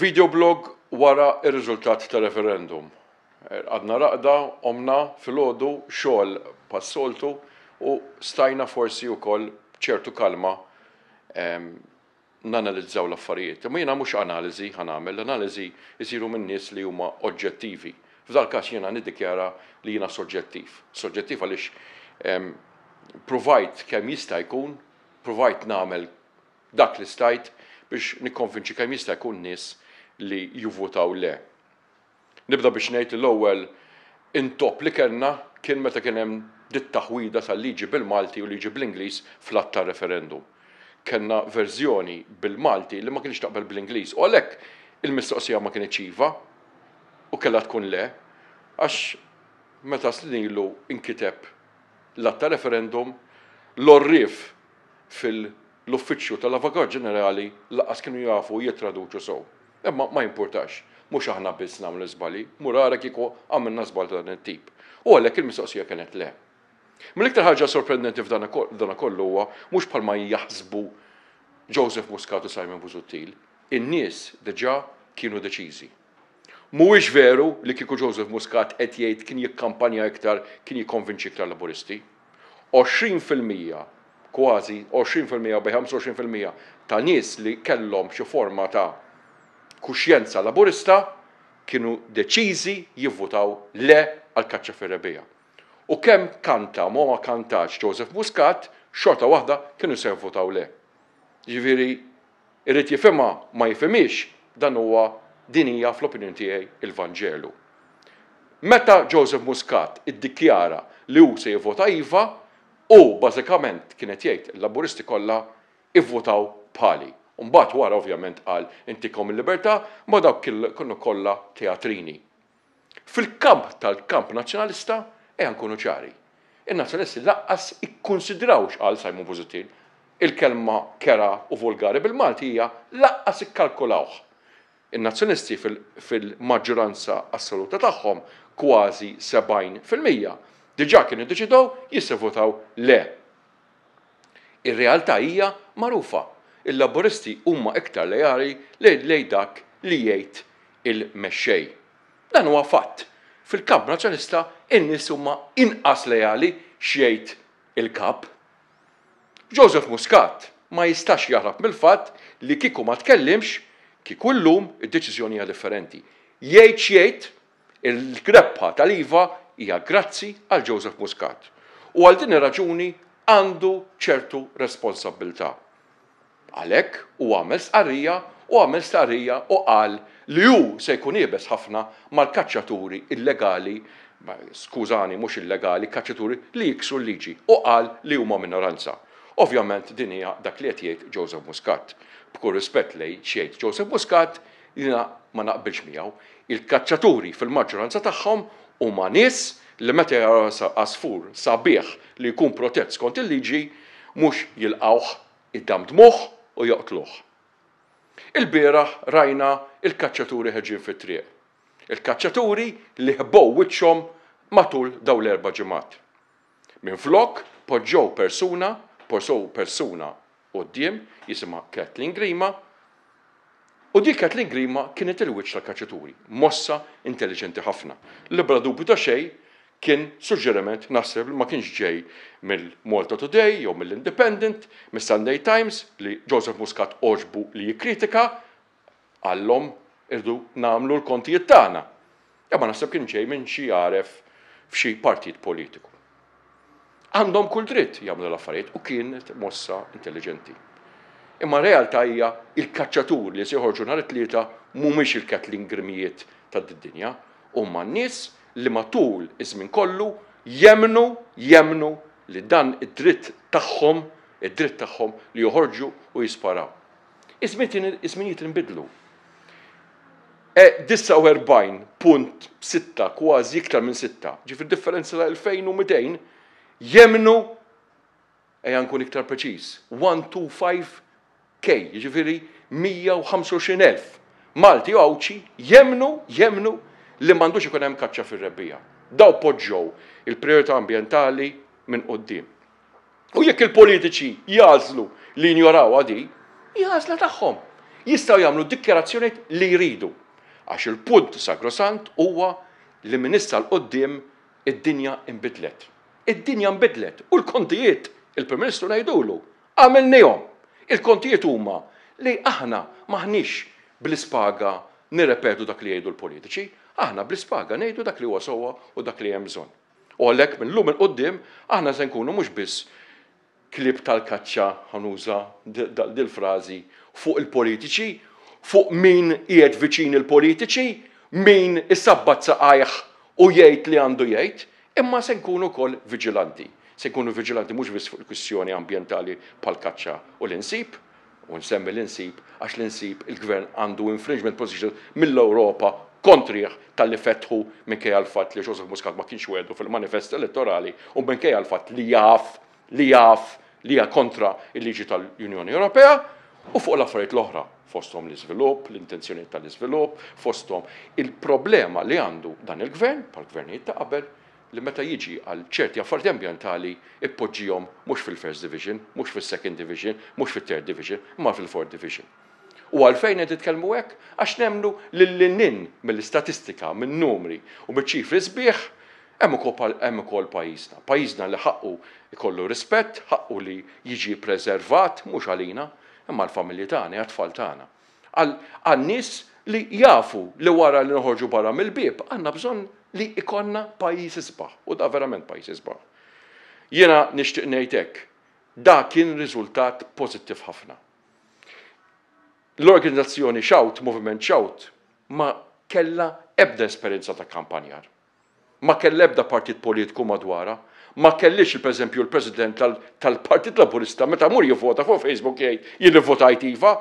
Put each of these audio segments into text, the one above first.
Videoblog wara il riżultat ta' referendum. Er, għadna raqda, omna fil-ħodu pas passoltu u stajna forsi u koll ċertu kalma nanalizzaw l-affarijiet. Ma jena mux analizi ħanamel, l-analizi jisiru minn nies li huma oġġettivi. F'dal każ jena niddikjara li jena soġġettiv. Soġġettiv għaliex provajt kemm jista' jkun, provajt namel dak li stajt biex nikkonvinċi kemm jista' jkun nies li jivvutaw le. Nibda biex ngħid l-ewwel intop li kellna kien meta kien hemm dit tal-liġi bil-Malti u liġi bl-Ingliż fl referendum. Kenna verżjoni bil-Malti li ma kienx taqbel bl-Ingliż u għalhekk il-mistoqsija ma kien ċiva u kellha tkun le għax meta snilu inkiteb l referendum l-orrif fil-uffiċċju tal-Avokat Ġenerali laqas kienu jafu jitraduċu sew. Imma ma jimpurtax, mhux aħna biss nagħmlu żbali, murara kieku għamilna żbal ta' dan it-tip. U għalhekk il-mistoqsija kienet le. Mill-iktar ħaġa sorprendenti f'dan kollu huwa mhux bħalma jaħsbu Joseph Muscat u Simon Busuttil, in-nies diġà kienu deċiżi. Mhuwiex veru li kieku Joseph Muscat qed jgħid kien jikkampanja iktar kien jikkonvinċi iktar laburisti. 20% kważi 20% fil-mija bej 25% ta' nies li kellhom xi forma ta' kuxjenza laburista kienu deċiżi jivvutaw le għal kaċċa fir-rebija. U kemm kanta, moma kantax Joseph Muscat, xorta waħda kienu se jivvutaw le. Ġiviri, irrit jifhimha ma jifemix dan huwa dinija fl-opinjoni tiegħi il-Vanġelu. Meta Joseph Muscat iddikjara li hu se jivvota iva, u bażikament kienet jgħid il-laburisti kollha ivvutaw pali. Umbat wara ovvjament qal intikom il-libertà ma dawk kienu kollha teatrini. Fil-kamp tal-kamp nazzjonalista e nkunu ċari. il nazjonalisti laqqas ikkonsidrawx għal Simon Buzutil il-kelma kera u vulgari bil-Malti hija laqqas ikkalkulawh. Il-nazzjonisti fil-maġġoranza assoluta tagħhom kważi 70% diġà kienu deċidew jissevotaw le. Ir-realtà hija marufa il-laburisti huma iktar lejari lej dak li jgħid il-mexxej. Dan huwa fatt. Fil-kap nazzjonista in-nies huma inqas lejali xejt il-kap. Joseph Muscat ma jistax jaħrab mill-fatt li kiku ma tkellimx kiku llum id-deċiżjoni hija differenti. Jgħid xejt il-grebħa tal-iva hija grazzi għal Joseph Muscat. U għal din ir-raġuni għandu ċertu responsabilta' Għalek u għamel sqarrija u għamel sqarrija u qal li ju se jkun jibes ħafna mal-kaċċaturi illegali, skużani mhux illegali, kaċċaturi li jiksu l-liġi u qal li huma minoranza. Ovvjament din hija dak li qed jgħid Joseph Muscat. B'kull rispett li xejn Joseph Muscat jina ma naqbilx miegħu. Il-kaċċaturi fil-maġġoranza tagħhom huma nies li meta jara għasfur sabiħ li jkun protett skont il-liġi mhux jilqawh id-dam u joqtluħ. il bira rajna il-kaċċaturi ħeġin fit-triq. Il-kaċċaturi li ħbow wiċċhom matul daw l-erba' ġimgħat. Min flok poġġow persuna, porsow persuna qoddim jisima Kathleen Grima u di Kathleen Grima kienet il-wiċċ tal-kaċċaturi, mossa intelligenti ħafna. Libra dubju ta' xejn kien suġġeriment naħseb li ma kienx ġej mill-Malta Today jew mill-Independent, mis-Sunday Times li Joseph Muscat oġbu li jikkritika għallhom irdu namlu l-kontijiet tagħna. Imma naħseb kien ġej minn xi jaref f'xi partit politiku. Għandhom kull dritt jagħmlu l-affarijiet u kienet mossa intelligenti. Imma realtà hija il-kaċċatur li se nhar it-tlieta mhumiex il-katlin tad-dinja, huma n-nies li matul iż kollu jemnu jemnu li dan id-dritt tagħhom id-dritt tagħhom li joħorġu u jisparaw. Iż-żminijiet inbidlu. E 49.6 kważi iktar minn 6, ġifir differenza u 2200 jemnu e kun iktar preċis. 125k, ġifiri 125.000. Malti u għawċi jemnu, jemnu li mandux ikun hemm kaċċa fir-rebbija. Daw poġġow il-priorità ambientali minn qoddim. U jekk il-politiċi jażlu li ignoraw għadi, jażla tagħhom. Jistgħu jagħmlu dikjerazzjoniet li jridu. Għax il-punt sagrosant huwa li minista l-qoddim id-dinja imbidlet. Id-dinja imbidlet u l-kontijiet il-Prim Ministru ngħidulu għamilnihom. Il-kontijiet huma li aħna maħniex bl-ispaga nirrepetu dak li jgħidu l-politiċi, aħna bl-ispaga ngħidu dak li huwa sowa u dak li hemm bżonn. U għalhekk minn lum il-qoddim aħna se nkunu mhux biss klib tal-kaċċa ħanuża dil-frażi fuq il-politiċi, fuq min qiegħed viċin il-politiċi, min issabbat saqajh u jgħid li għandu jgħid, imma se nkunu wkoll viġilanti. Se nkunu viġilanti mhux biss fuq il kussjoni ambjentali pal-kaċċa u l-insib, u nsemmi l-insib, għax l-insib il-gvern għandu infringement position mill-Europa kontriħ tal-li fetħu minkejja għal fat li Joseph Muscat ma kienx weddu fil-manifest elettorali u minkejja għal fat li jaf, li jaf, li hija kontra il-liġi tal-Unjoni Ewropea u fuq l-affarijiet l-oħra fostom l-izvilupp, l-intenzjoni tal-izvilupp, fostom il-problema li għandu dan il-gvern, pal-gvernijiet ta' qabel, li meta jiġi għal ċerti affarijiet ambjentali ippoġġihom mhux fil-First Division, mhux fil-Second Division, mhux fil-Third Division, ma fil-Fourth Division. U għalfejn qed titkellmu hekk għax nemnu lil nin mill-istatistika, min-numri u mill-ċifri sbieħ hemm ukoll hemm ukoll pajjiżna. Pajjiżna li ħaqqu ikollu rispett, ħaqqu li jiġi preservat mhux għalina, imma l-familji tagħna, għat-tfal tagħna. Għal nies li jafu li wara li noħorġu barra mill-bib, għandna bżonn li ikonna pajis isba, u da verament pajis isba. Jena nishtiq nejtek, da kien riżultat pozittif ħafna. L-organizzazzjoni xawt, movement xawt, ma kella ebda esperienza ta' kampanjar. Ma kella ebda partit politiku madwara, ma kellix il eżempju l-president tal-Partit Laburista meta mur jivvota fuq Facebook jgħid jilli votajt iva,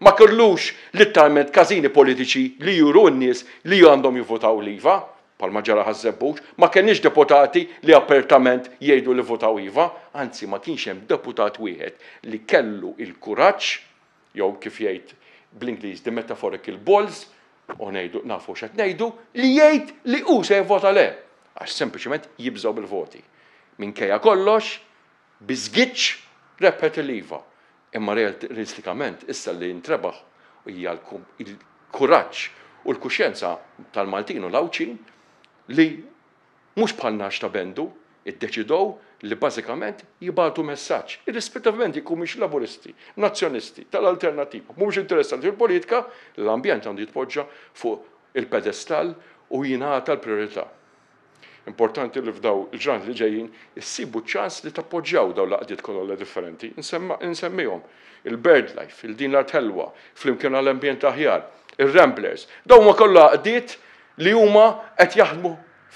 ma kellux l-tarment kazini politiċi li juru n-nies li għandhom jivvotaw l-iva, palma ġara ħazzebbuċ, ma kienx deputati li apertament jgħidu li votaw iva, anzi ma kienx hemm deputat wieħed li kellu il-kuraġġ, jew kif jgħid bl-Ingliż the metaphorical balls, u ngħidu nafu x'qed ngħidu li jgħid li hu se jvota le, għax sempliċement jibżgħu bil-voti. Minkejja kollox, biżgiċċ repet l-iva. Imma realistikament issa li jintrebaħ hija l-kuraġġ u l-kuxjenza tal-Maltin u l-Awċin li mhux bħal nax ta' bendu, iddeċidow li bażikament jibatu messaġġ, irrispettivament jkun mhix laburisti, nazzjonisti, tal-alternattiva, Mux interessanti fil-politika, l-ambjent għandu jitpoġġa fuq il-pedestal u jingħata l-priorità. Importanti li f'daw il-ġran li ġejjin issibu ċans li tappoġġaw daw laqdiet kollha differenti. Insemmihom il-bird life, il-din l-artelwa, fl-imkien għall-ambjent aħjar, il-ramblers. Daw ma kollha qdiet li huma qed jaħdmu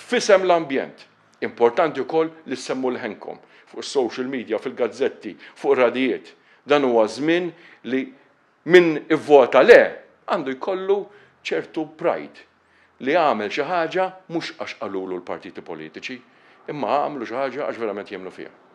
fisem l-ambjent. Importanti wkoll li semmu l-ħenkom fuq social media, fil-gazzetti, fuq radijiet. Dan huwa żmien li min ivvota le għandu jkollu ċertu pride li għamel xi ħaġa mhux għax qalulu l-partiti politiċi, imma għamlu xi ħaġa għax verament jemlu fiha.